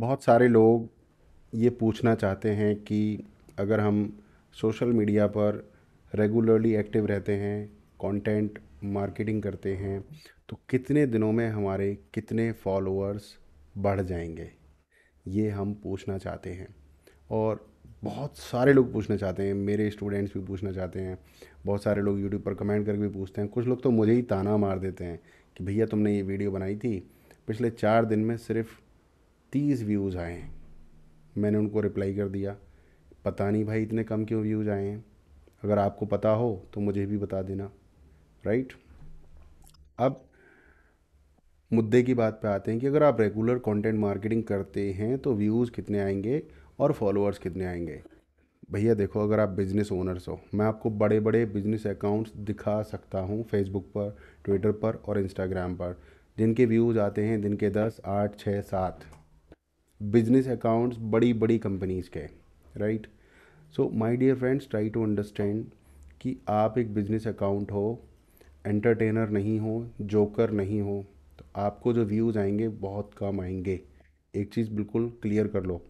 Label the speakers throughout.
Speaker 1: बहुत सारे लोग ये पूछना चाहते हैं कि अगर हम सोशल मीडिया पर रेगुलरली एक्टिव रहते हैं कंटेंट मार्केटिंग करते हैं तो कितने दिनों में हमारे कितने फॉलोअर्स बढ़ जाएंगे ये हम पूछना चाहते हैं और बहुत सारे लोग पूछना चाहते हैं मेरे स्टूडेंट्स भी पूछना चाहते हैं बहुत सारे लोग यूट्यूब पर कमेंट करके भी पूछते हैं कुछ लोग तो मुझे ही ताना मार देते हैं कि भैया तुमने ये वीडियो बनाई थी पिछले चार दिन में सिर्फ़ तीस व्यूज़ आए हैं मैंने उनको रिप्लाई कर दिया पता नहीं भाई इतने कम क्यों व्यूज़ आए हैं अगर आपको पता हो तो मुझे भी बता देना राइट अब मुद्दे की बात पे आते हैं कि अगर आप रेगुलर कंटेंट मार्केटिंग करते हैं तो व्यूज़ कितने आएंगे और फॉलोअर्स कितने आएंगे भैया देखो अगर आप बिज़नेस ओनर्स हो मैं आपको बड़े बड़े बिज़नेस अकाउंट्स दिखा सकता हूँ फेसबुक पर ट्विटर पर और इंस्टाग्राम पर जिनके व्यूज़ आते हैं दिन के दस आठ छः सात बिजनेस अकाउंट्स बड़ी बड़ी कंपनीज़ के right so my dear friends try to understand कि आप एक बिजनेस अकाउंट हो एंटरटेनर नहीं हो जोकर नहीं हो तो आपको जो व्यूज़ आएंगे बहुत कम आएंगे एक चीज़ बिल्कुल क्लियर कर लो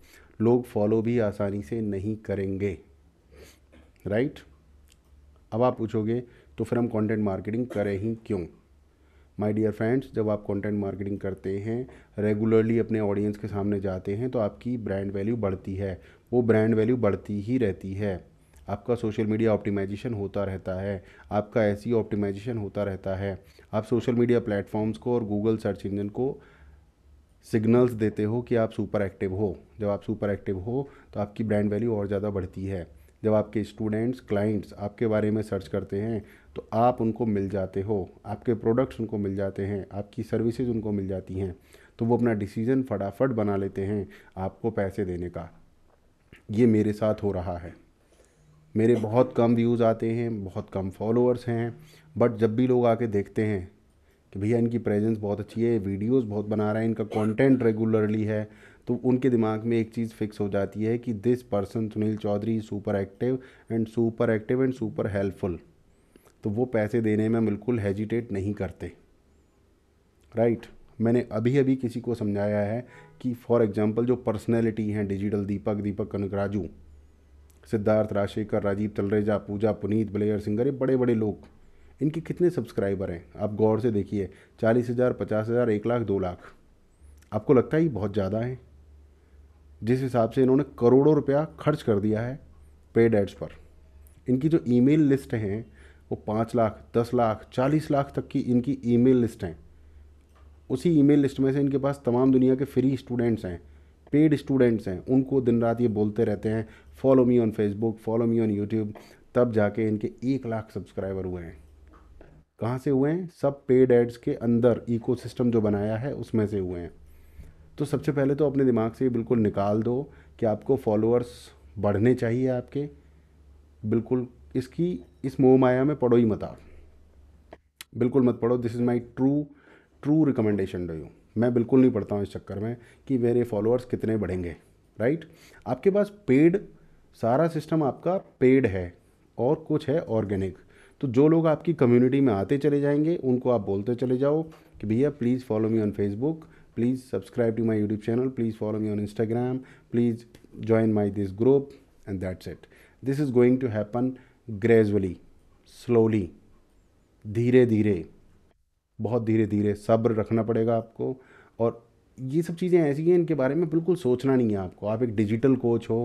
Speaker 1: लोग फॉलो भी आसानी से नहीं करेंगे राइट right? अब आप पूछोगे तो फिर हम कंटेंट मार्केटिंग करें ही क्यों माय डियर फ्रेंड्स जब आप कंटेंट मार्केटिंग करते हैं रेगुलरली अपने ऑडियंस के सामने जाते हैं तो आपकी ब्रांड वैल्यू बढ़ती है वो ब्रांड वैल्यू बढ़ती ही रहती है आपका सोशल मीडिया ऑप्टिमाइजेशन होता रहता है आपका ऐसी ऑप्टिमाइजेशन e होता रहता है आप सोशल मीडिया प्लेटफॉर्म्स को और गूगल सर्च इंजन को सिग्नल्स देते हो कि आप सुपर एक्टिव हो जब आप सुपर एक्टिव हो तो आपकी ब्रांड वैल्यू और ज़्यादा बढ़ती है जब आपके स्टूडेंट्स क्लाइंट्स आपके बारे में सर्च करते हैं तो आप उनको मिल जाते हो आपके प्रोडक्ट्स उनको मिल जाते हैं आपकी सर्विसेज उनको मिल जाती हैं तो वो अपना डिसीज़न फटाफट बना लेते हैं आपको पैसे देने का ये मेरे साथ हो रहा है मेरे बहुत कम व्यूज़ आते हैं बहुत कम फॉलोअर्स हैं बट जब भी लोग आके देखते हैं कि भैया इनकी प्रेजेंस बहुत अच्छी है वीडियोस बहुत बना रहा है इनका कंटेंट रेगुलरली है तो उनके दिमाग में एक चीज़ फिक्स हो जाती है कि this person Sunil Chaudhary super active and super active and super helpful तो वो पैसे देने में बिल्कुल हेजिटेट नहीं करते राइट right? मैंने अभी अभी किसी को समझाया है कि फॉर एग्ज़ाम्पल जो पर्सनैलिटी हैं digital Deepak Deepak Kanakraju Siddharth Rajshekhar Rajeev Talreja Pooja Puneet Blair singer ये बड़े बड़े लोग इनके कितने सब्सक्राइबर हैं आप गौर से देखिए चालीस हज़ार पचास हज़ार एक लाख दो लाख आपको लगता है ये बहुत ज़्यादा हैं जिस हिसाब से इन्होंने करोड़ों रुपया खर्च कर दिया है पेड एड्स पर इनकी जो ईमेल लिस्ट हैं वो पाँच लाख दस लाख चालीस लाख तक की इनकी ईमेल लिस्ट हैं उसी ईमेल लिस्ट में से इनके पास तमाम दुनिया के फ्री स्टूडेंट्स हैं पेड स्टूडेंट्स हैं उनको दिन रात ये बोलते रहते हैं follow me on Facebook follow me on YouTube तब जाके इनके एक लाख सब्सक्राइबर हुए हैं कहाँ से हुए हैं सब पेड एड्स के अंदर इकोसिस्टम जो बनाया है उसमें से हुए हैं तो सबसे पहले तो अपने दिमाग से ये बिल्कुल निकाल दो कि आपको फॉलोअर्स बढ़ने चाहिए आपके बिल्कुल इसकी इस मोह माया में पढ़ो ही मत आप बिल्कुल मत पढ़ो this is my true true recommendation to you मैं बिल्कुल नहीं पढ़ता हूँ इस चक्कर में कि मेरे फॉलोअर्स कितने बढ़ेंगे राइट आपके पास पेड सारा सिस्टम आपका पेड है और कुछ है ऑर्गेनिक तो जो लोग आपकी कम्युनिटी में आते चले जाएंगे उनको आप बोलते चले जाओ कि भैया please follow me on Facebook please subscribe to my youtube channel please follow me on instagram please join my this group and that's it this is going to happen gradually slowly धीरे धीरे बहुत धीरे धीरे सब्र रखना पड़ेगा आपको और ये सब चीज़ें ऐसी हैं इनके बारे में बिल्कुल सोचना नहीं है आपको आप एक डिजिटल कोच हो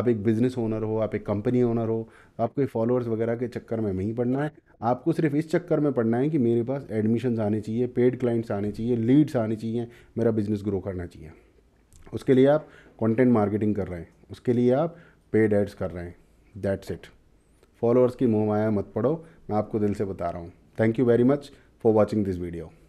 Speaker 1: आप एक बिज़नेस ओनर हो आप एक कंपनी ओनर हो आपको फॉलोअर्स वगैरह के चक्कर में नहीं पड़ना है आपको सिर्फ इस चक्कर में पढ़ना है कि मेरे पास एडमिशन्स आने चाहिए पेड क्लाइंट्स आने चाहिए लीड्स आने चाहिए मेरा बिज़नेस ग्रो करना चाहिए उसके लिए आप कंटेंट मार्केटिंग कर रहे हैं उसके लिए आप पेड एड्स कर रहे हैं दैट्स इट फॉलोअर्स की मुँह माया मत पढ़ो मैं आपको दिल से बता रहा हूँ thank you very much for watching this video